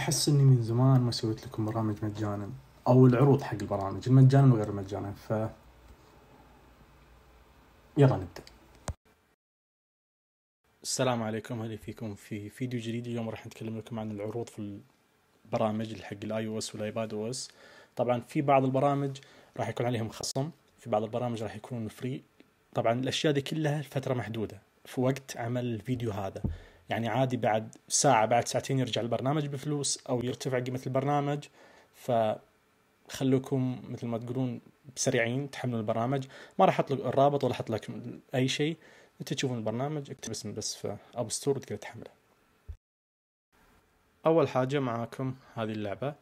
احس اني من زمان ما سويت لكم برامج مجانا او العروض حق البرامج المجانا وغير المجانا ف يلا نبدا السلام عليكم اهلا فيكم في فيديو جديد اليوم راح نتكلم لكم عن العروض في البرامج حق الاي او اس والايباد او اس طبعا في بعض البرامج راح يكون عليهم خصم في بعض البرامج راح يكون فري طبعا الاشياء دي كلها فتره محدوده في وقت عمل الفيديو هذا يعني عادي بعد ساعة بعد ساعتين يرجع البرنامج بفلوس أو يرتفع قيمة البرنامج فخلوكم مثل ما تقولون سريعين تحملوا البرنامج ما راح أحط لك الرابط ولا أحط لك أي شيء أنت تشوفون البرنامج اكتب اسم بس في أب ستور وتقدر تحمله أول حاجة معاكم هذه اللعبة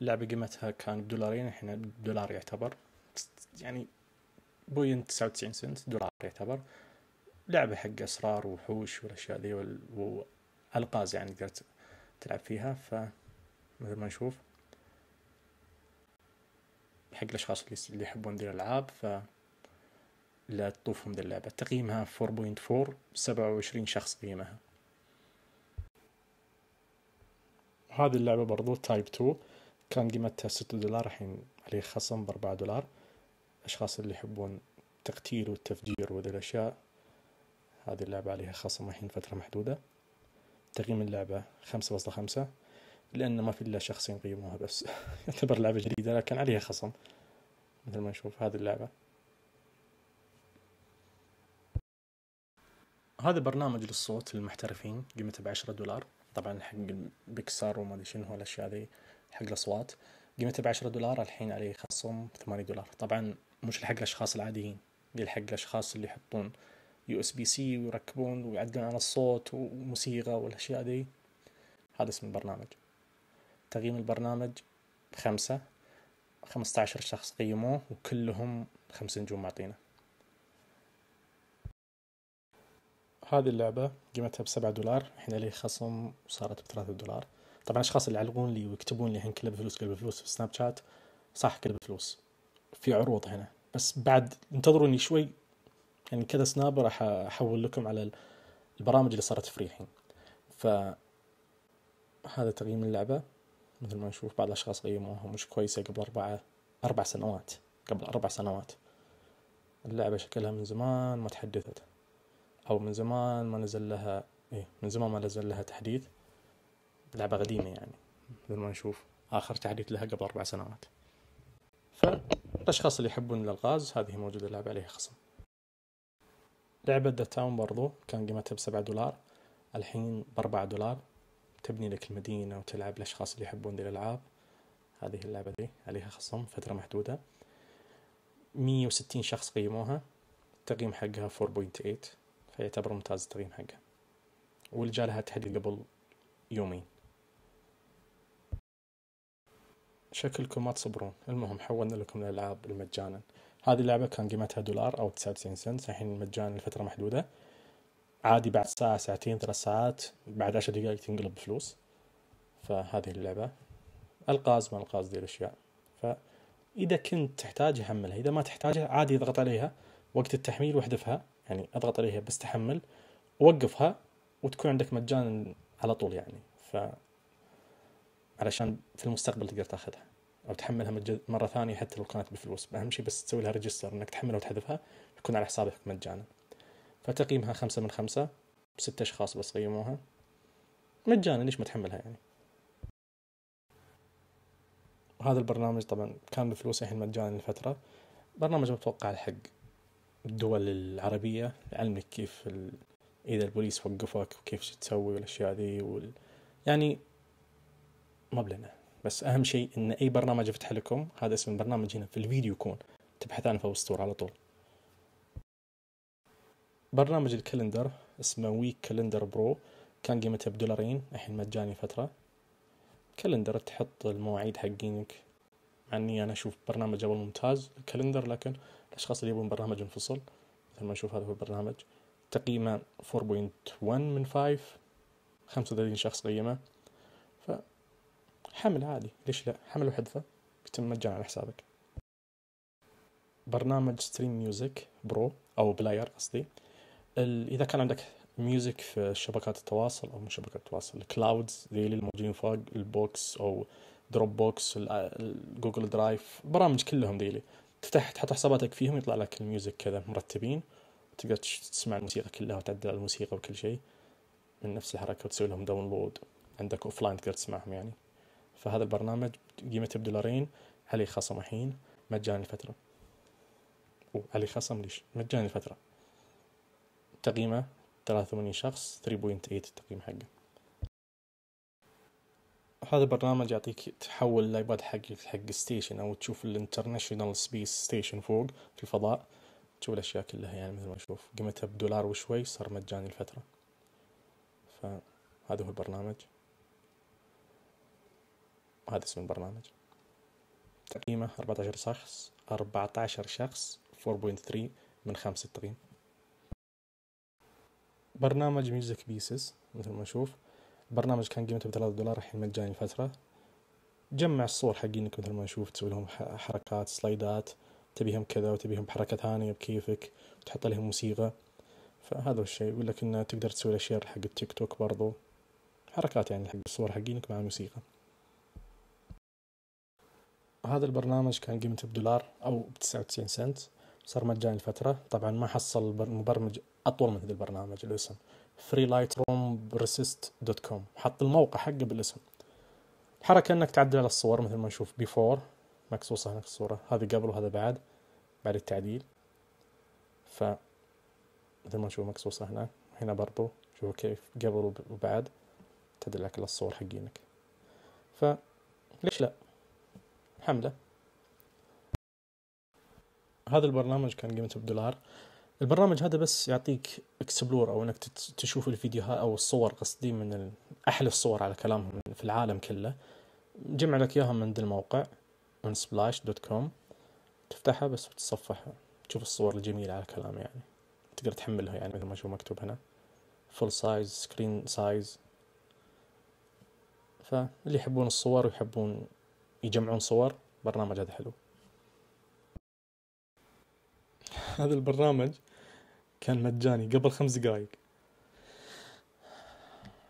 اللعبة قيمتها كان بدولارين الحين دولار يعتبر يعني بوينت 99 سنت دولار يعتبر لعبه حق اسرار ووحوش والاشياء ذي والقاز يعني تقدر تلعب فيها ف مثل ما نشوف حق الاشخاص اللي يحبون ذي الالعاب ف لا تطوفهم ذي اللعبة تقييمها 4.4 27 شخص قيمها هذه اللعبة برضو تايب 2 كان قيمتها 6 دولار الحين عليه خصم ب 4 دولار الأشخاص اللي يحبون التقتيل والتفجير وذي الأشياء هذه اللعبة عليها خصم الحين فترة محدودة تقييم اللعبة خمسة فاصلة خمسة لأن ما في إلا شخصين قيموها بس يعتبر لعبة جديدة لكن عليها خصم مثل ما نشوف هذه اللعبة هذا برنامج للصوت للمحترفين قيمته بعشرة دولار طبعا حق بيكسار وما ادري شنو هالاشياء ذي حق الاصوات قيمته بعشرة دولار الحين عليه خصم ثمانية دولار طبعا مش لحق الاشخاص العاديين دي حق الاشخاص اللي يحطون يو اس بي سي ويركبون ويعدلون على الصوت وموسيقى والاشياء دي هذا اسم البرنامج تقييم البرنامج خمسة خمسة عشر شخص قيموه وكلهم خمس نجوم معطينا هذه اللعبة قيمتها بسبعة دولار الحين لي خصم وصارت بثلاثة دولار طبعا الاشخاص اللي يعلقون لي ويكتبون لي الحين كله بفلوس كله بفلوس في سناب شات صح كله بفلوس في عروض هنا بس بعد انتظروني شوي يعني كذا سناب راح احول لكم على البرامج اللي صارت فري الحين ف هذا تقييم اللعبه مثل ما نشوف بعض الاشخاص قيموها مش كويسه قبل اربع اربع سنوات قبل اربع سنوات اللعبه شكلها من زمان ما تحدثت او من زمان ما نزل لها ايه من زمان ما نزل لها تحديث لعبه قديمه يعني مثل ما نشوف اخر تحديث لها قبل اربع سنوات فالاشخاص اللي يحبون الالغاز هذه موجوده اللعبه عليها خصم لعبة ذا تاون برضو كان قيمتها بسبعة دولار الحين بأربعة دولار تبني لك المدينة وتلعب الأشخاص اللي يحبون ذي الألعاب هذه اللعبة دي عليها خصم فترة محدودة مية وستين شخص قيموها التقييم حقها 4.8 فيعتبر ممتاز التقييم حقها ولجالها تحدي قبل يومين شكلكم ما تصبرون المهم حولنا لكم الألعاب المجانا هذه اللعبه كان قيمتها دولار او 99 سنت الحين مجانا لفتره محدوده عادي بعد ساعه ساعتين ثلاث ساعات بعد عشر دقائق تنقلب بفلوس فهذه اللعبه القاز ما القاز ذي الاشياء فاذا كنت تحتاج حملها اذا ما تحتاجها عادي اضغط عليها وقت التحميل واحذفها يعني اضغط عليها بس تحمل وقفها وتكون عندك مجانا على طول يعني ف علشان في المستقبل تقدر تاخذها او تحملها مره ثانيه حتى لو كانت بفلوس اهم شيء بس تسوي لها ريجستر انك تحملها وتحذفها يكون على حسابك مجانا فتقييمها خمسة من خمسة ستة أشخاص بس قيموها مجانا ليش ما تحملها يعني وهذا البرنامج طبعا كان بفلوس الحين مجانا لفترة برنامج متوقع حق الدول العربية يعلمك كيف ال... إذا البوليس وقفك وكيف تسوي والأشياء ذي وال... يعني ما بلنا بس اهم شيء ان اي برنامج يفتح لكم هذا اسم البرنامج هنا في الفيديو يكون تبحث عنه في السطور على طول برنامج الكالندر اسمه ويك كالندر برو كان قيمته بدولارين الحين مجاني فترة كالندر تحط المواعيد حقينك مع اني انا اشوف برنامج اول ممتاز الكالندر لكن الاشخاص اللي يبون برنامج انفصل مثل ما نشوف هذا هو البرنامج تقييمه 4.1 من 5 35 شخص قيمه حمل عادي ليش لا حمل وحذفه يتم مجانا على حسابك برنامج ستريم ميوزك برو او بلاير قصدي اذا كان عندك ميوزك في شبكات التواصل او مش شبكات التواصل الكلاودز زي اللي الموجودين فوق البوكس او دروب بوكس جوجل درايف برامج كلهم اللي تفتح تحط حساباتك فيهم يطلع لك الميوزك كذا مرتبين تقدر تسمع الموسيقى كلها وتعدل الموسيقى وكل شيء من نفس الحركه وتسوي لهم داونلود عندك اوف لاين تقدر تسمعهم يعني فهذا البرنامج قيمته بدولارين عليه خصم الحين مجاني الفترة وعليه خصم ليش مجاني الفترة تقييمه 83 شخص 3.8 التقييم حقه هذا البرنامج يعطيك تحول الايباد حقك حق ستيشن او تشوف الانترناشونال سبيس ستيشن فوق في الفضاء تشوف الاشياء كلها يعني مثل ما نشوف قيمتها بدولار وشوي صار مجاني الفتره فهذا هو البرنامج هذا اسم البرنامج تقييمه 14 شخص 14 شخص 4.3 من 5 تقييم برنامج ميوزك بيسز مثل ما نشوف برنامج كان قيمته بثلاثة دولار الحين مجاني فترة جمع الصور حقينك مثل ما نشوف تسوي لهم حركات سلايدات تبيهم كذا وتبيهم بحركة ثانية بكيفك وتحط لهم موسيقى فهذا الشيء يقول لك انه تقدر تسوي الاشياء حق التيك توك برضو حركات يعني حق الصور حقينك مع الموسيقى هذا البرنامج كان قيمته بدولار أو بتسعة وتسعين سنت صار مجاني لفترة طبعا ما حصل مبرمج أطول من هذا البرنامج الاسم freelightroomresist.com حط الموقع حقه بالاسم الحركة انك تعدل على الصور مثل ما نشوف بيفور مقصوصة هناك الصورة هذه قبل وهذا بعد بعد التعديل ف مثل ما نشوف مقصوصة هنا هنا برضو شوفوا كيف قبل وبعد تعدل كل الصور حقينك ف ليش لا حمده هذا البرنامج كان قيمته بدولار البرنامج هذا بس يعطيك اكسبلور او انك تشوف الفيديوهات او الصور قصدي من احلى الصور على كلامهم في العالم كله جمع لك اياها من الموقع من سبلاش دوت كوم تفتحها بس وتتصفح تشوف الصور الجميلة على كلام يعني تقدر تحملها يعني مثل ما شو مكتوب هنا فول سايز سكرين سايز فاللي يحبون الصور ويحبون يجمعون صور برنامج هذا حلو هذا البرنامج كان مجاني قبل خمس دقايق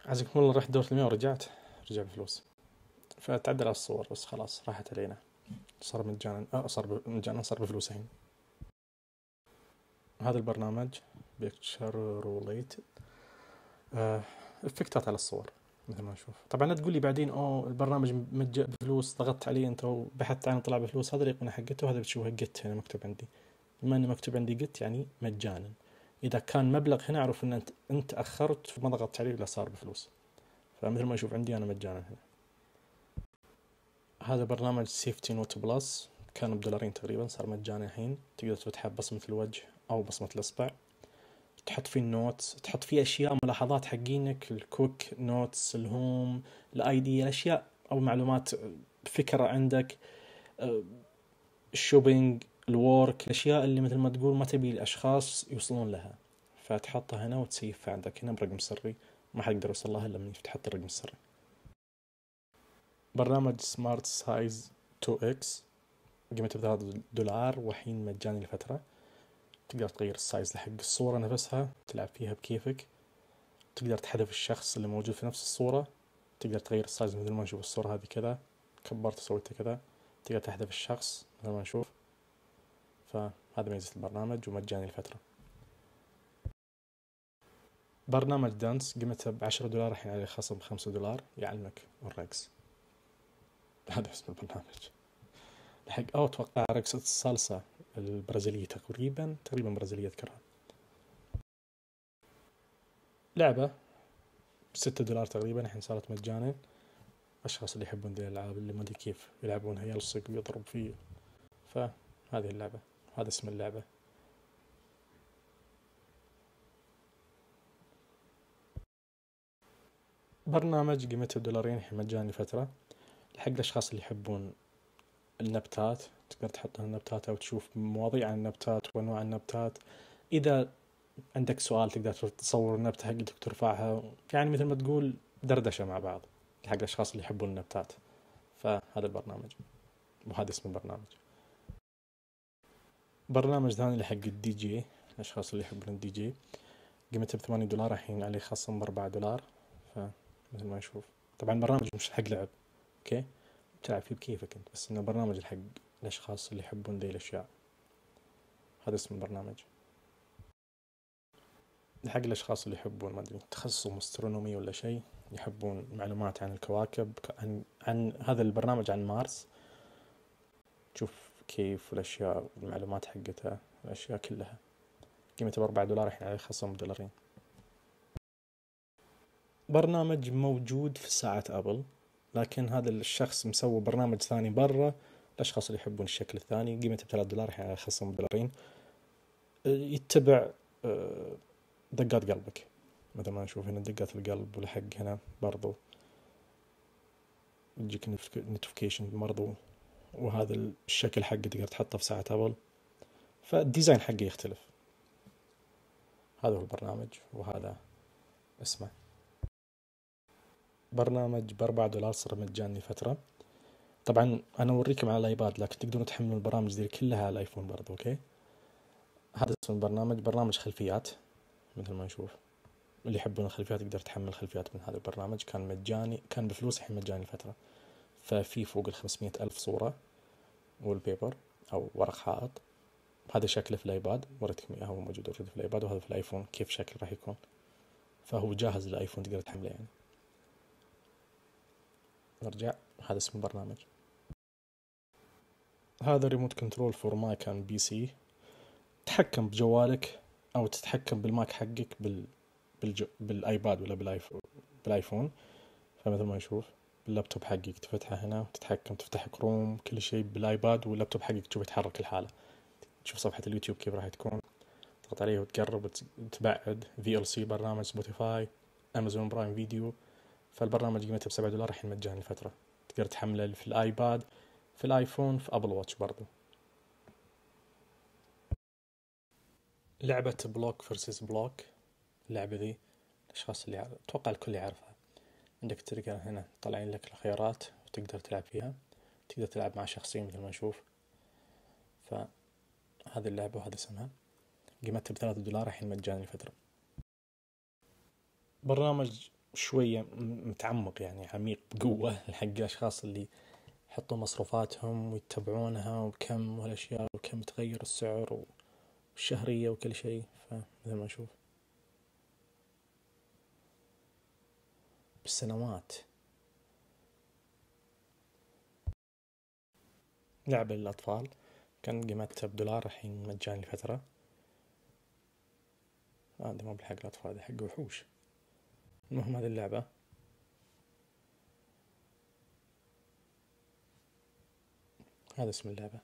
عزكم الله رحت دورة المياه ورجعت رجع بفلوس فتعدل على الصور بس خلاص راحت علينا صار مجانا آه صار مجانا صار بفلوس الحين هذا البرنامج بيكتشر روليت آه على الصور مثل ما اشوف طبعا لا تقول لي بعدين اوه البرنامج مج... بفلوس ضغطت عليه انت وبحثت عنه طلع بفلوس هذا اليقونه حقته وهذا بتشوفه جت هنا يعني مكتوب عندي بما انه مكتوب عندي جت يعني مجانا اذا كان مبلغ هنا اعرف ان انت انت اخرت وما ضغطت عليه ولا صار بفلوس فمثل ما يشوف عندي انا مجانا هنا هذا برنامج سيفتي نوت بلس كان بدولارين تقريبا صار مجانا الحين تقدر تفتحه ببصمة الوجه أو بصمة الإصبع تحط فيه النوتس تحط فيه اشياء ملاحظات حقينك الكوك نوتس الهوم الايدي الاشياء او معلومات آه، فكره عندك الشوبينج آه، الورك الاشياء اللي مثل ما تقول ما تبي الاشخاص يوصلون لها فتحطها هنا وتسيفها عندك هنا برقم سري ما حد يقدر يوصل لها الا من تحط الرقم السري برنامج سمارت سايز 2 اكس قيمته بثلاث دولار وحين مجاني لفتره تقدر تغير السايز حق الصورة نفسها تلعب فيها بكيفك تقدر تحذف الشخص اللي موجود في نفس الصورة تقدر تغير السايز مثل ما نشوف الصورة هذه كذا كبرت سويتها كذا تقدر تحذف الشخص مثل ما نشوف فهذا ميزة البرنامج ومجاني لفترة برنامج دانس قيمته بعشرة دولار الحين عليه خصم بخمسة دولار يعلمك الرقص هذا اسم البرنامج الحق أو أتوقع رقصة الصلصة البرازيلية تقريبا تقريبا برازيلية أذكرها لعبة بستة دولار تقريبا الحين صارت مجانا الأشخاص اللي يحبون ذي الألعاب اللي ما أدري كيف يلعبونها يلصق ويضرب فيه فهذه اللعبة هذا اسم اللعبة برنامج قيمته دولارين الحين مجاني فترة لحق الأشخاص اللي يحبون النبتات تقدر تحط النبتات او تشوف مواضيع عن النبتات وانواع النبتات اذا عندك سؤال تقدر تصور النبته حقتك وترفعها يعني مثل ما تقول دردشه مع بعض حق الاشخاص اللي يحبون النبتات فهذا البرنامج وهذا اسم البرنامج برنامج ثاني لحق الدي جي الاشخاص اللي يحبون الدي جي قيمته بثمانية دولار الحين عليه خصم بأربعة دولار فمثل ما نشوف طبعا البرنامج مش حق لعب اوكي okay. تعرف بكيفك انت بس انه برنامج الحق الاشخاص اللي يحبون ذي الاشياء هذا اسم البرنامج حق الاشخاص اللي يحبون ما ادري تخصصهم استرونومي ولا شيء يحبون معلومات عن الكواكب عن عن هذا البرنامج عن مارس تشوف كيف والاشياء والمعلومات حقتها الاشياء كلها قيمته 4 دولار الحين عليه خصم دولارين برنامج موجود في ساعة أبل لكن هذا الشخص مسوي برنامج ثاني برا الاشخاص اللي يحبون الشكل الثاني قيمته بثلاث دولار يعني خصم دولارين يتبع آه، دقات قلبك مثل ما نشوف هنا دقات القلب والحق هنا برضو يجيك نوتيفيكيشن برضو وهذا الشكل حقه تقدر تحطه في ساعة ابل فالديزاين حقه يختلف هذا هو البرنامج وهذا اسمه برنامج بأربعة دولار صار مجاني فترة طبعا أنا أوريكم على الأيباد لكن تقدرون تحملون البرامج ذي كلها على الأيفون برضو أوكي هذا اسم البرنامج برنامج خلفيات مثل ما نشوف اللي يحبون الخلفيات يقدر تحمل خلفيات من هذا البرنامج كان مجاني كان بفلوس الحين مجاني فترة ففي فوق ال ألف صورة والبيبر أو ورق حائط هذا شكله في الأيباد وريتكم إياه هو موجود في الأيباد وهذا في الأيفون كيف شكل راح يكون فهو جاهز للأيفون تقدر تحمله يعني نرجع هذا اسم البرنامج هذا ريموت كنترول فور ماك اند بي سي تتحكم بجوالك او تتحكم بالماك حقك بال بالجو... بالايباد ولا بالايف... بالايفون فمثل ما نشوف اللابتوب حقك تفتحه هنا وتتحكم تفتح كروم كل شيء بالايباد واللابتوب حقك تشوف يتحرك الحالة تشوف صفحة اليوتيوب كيف راح تكون تضغط عليه وتقرب وتبعد في ال سي برنامج سبوتيفاي امازون برايم فيديو فالبرنامج قيمته بسبعة دولار الحين مجاني لفترة تقدر تحمله في الايباد في الايفون في ابل واتش برضو لعبة بلوك فيرسس بلوك اللعبة ذي الأشخاص اللي أتوقع الكل يعرفها عندك تلقى هنا طالعين لك الخيارات وتقدر تلعب فيها تقدر تلعب مع شخصين مثل ما نشوف فهذه اللعبة وهذا اسمها قيمتها بثلاثة دولار الحين مجاني لفترة برنامج شوية متعمق يعني عميق بقوة حق الأشخاص اللي يحطوا مصروفاتهم ويتبعونها وكم والأشياء وكم تغير السعر والشهرية وكل شيء فمثل ما نشوف بالسنوات لعبة للأطفال كان قيمتها بدولار الحين مجاني لفترة هذا آه مو بالحق الأطفال هذا حق وحوش المهم هذه اللعبة هذا اسم اللعبة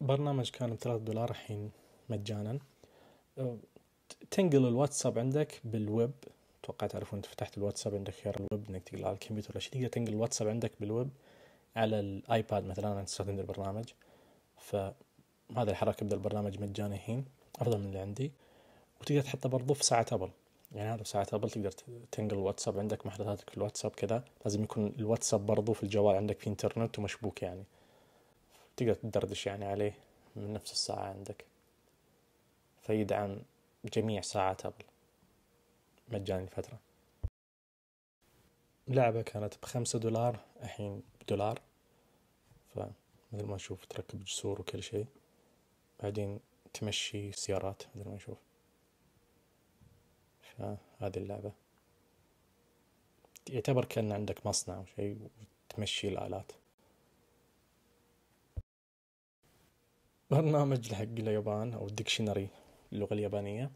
برنامج كان بثلاث دولار الحين مجانا تنقل الواتساب عندك بالويب اتوقع تعرفون انت فتحت الواتساب عندك خيار الويب انك تقلع على الكمبيوتر ولا تقدر تنقل الواتساب عندك بالويب على الايباد مثلا انا تستخدم البرنامج فهذا الحركه بدل البرنامج مجاني الحين افضل من اللي عندي وتقدر تحطه برضو في ساعه ابل يعني هذا ساعة ابل تقدر تنقل الواتساب عندك محادثاتك في الواتساب كذا لازم يكون الواتساب برضو في الجوال عندك في انترنت ومشبوك يعني تقدر تدردش يعني عليه من نفس الساعة عندك فيدعم جميع ساعات ابل مجاني فترة لعبة كانت بخمسة دولار الحين بدولار فمثل ما نشوف تركب جسور وكل شيء بعدين تمشي سيارات مثل ما نشوف هذه اللعبة يعتبر كأن عندك مصنع أو شيء وتمشي الآلات برنامج حق اليابان أو الدكشنري اللغة اليابانية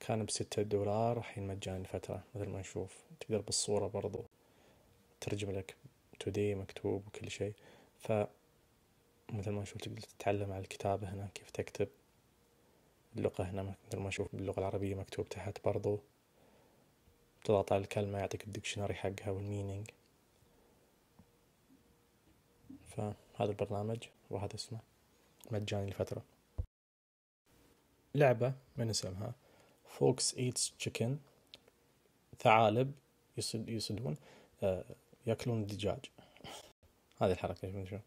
كان بستة دولار الحين مجاني فترة مثل ما نشوف تقدر بالصورة برضو ترجم لك تودي مكتوب وكل شيء ف مثل ما نشوف تقدر تتعلم على الكتابة هنا كيف تكتب اللغة هنا مثل ما نشوف باللغة العربية مكتوب تحت برضو تضغط على الكلمة يعطيك الدكشنري حقها والمينينج فهذا البرنامج وهذا اسمه مجاني لفترة لعبة من اسمها فوكس ايتس تشيكن ثعالب يصد يصدون آه، ياكلون الدجاج هذه الحركة شوف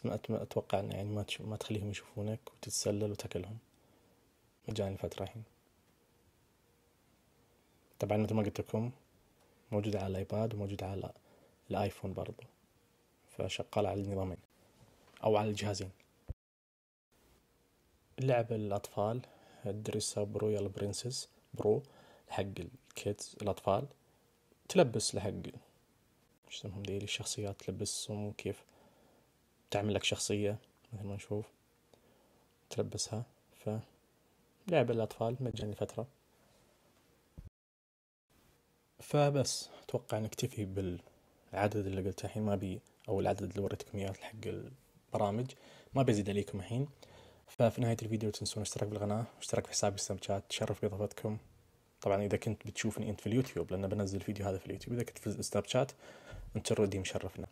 بس ما اتوقع ان يعني ما ما تخليهم يشوفونك وتتسلل وتاكلهم مجاني الفترة الحين طبعا مثل ما قلت لكم موجود على الايباد وموجود على الايفون برضو فشغال على النظامين او على الجهازين لعبة الأطفال دريسا برويال برنسس برو حق الكيدز الأطفال تلبس لحق شو اسمهم ذي الشخصيات تلبسهم وكيف تعمل لك شخصية مثل ما نشوف تلبسها ف لعبة للأطفال مجاني لفترة فبس أتوقع نكتفي بالعدد اللي قلته الحين ما بي أو العدد اللي وريتكم إياه حق البرامج ما بزيد عليكم الحين ففي نهاية الفيديو تنسون الاشتراك بالقناة واشتراك في حسابي السناب شات تشرف بإضافتكم طبعا إذا كنت بتشوفني أنت في اليوتيوب لأن بنزل الفيديو هذا في اليوتيوب إذا كنت في السناب شات أنت اوريدي مشرفنا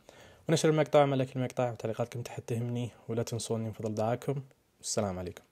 ونشر المقطع ملك المقطع وتعليقاتكم تحت تهمني ولا تنسوني من فضل دعاكم والسلام عليكم